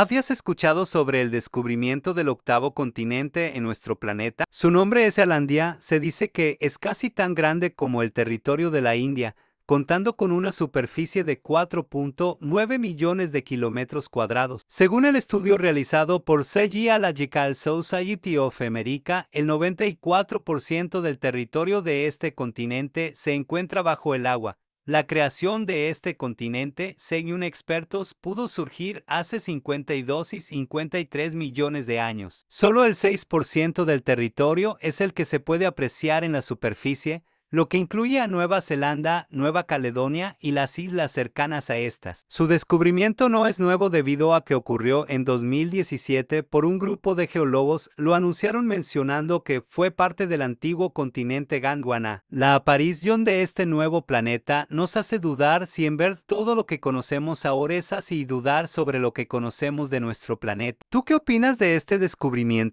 ¿Habías escuchado sobre el descubrimiento del octavo continente en nuestro planeta? Su nombre es Alandía, se dice que es casi tan grande como el territorio de la India, contando con una superficie de 4.9 millones de kilómetros cuadrados. Según el estudio realizado por Geological Society of America, el 94% del territorio de este continente se encuentra bajo el agua, la creación de este continente, según expertos, pudo surgir hace 52 y 53 millones de años. Solo el 6% del territorio es el que se puede apreciar en la superficie, lo que incluye a Nueva Zelanda, Nueva Caledonia y las islas cercanas a estas. Su descubrimiento no es nuevo debido a que ocurrió en 2017 por un grupo de geólogos, lo anunciaron mencionando que fue parte del antiguo continente Gondwana. La aparición de este nuevo planeta nos hace dudar si en ver todo lo que conocemos ahora es así y dudar sobre lo que conocemos de nuestro planeta. ¿Tú qué opinas de este descubrimiento?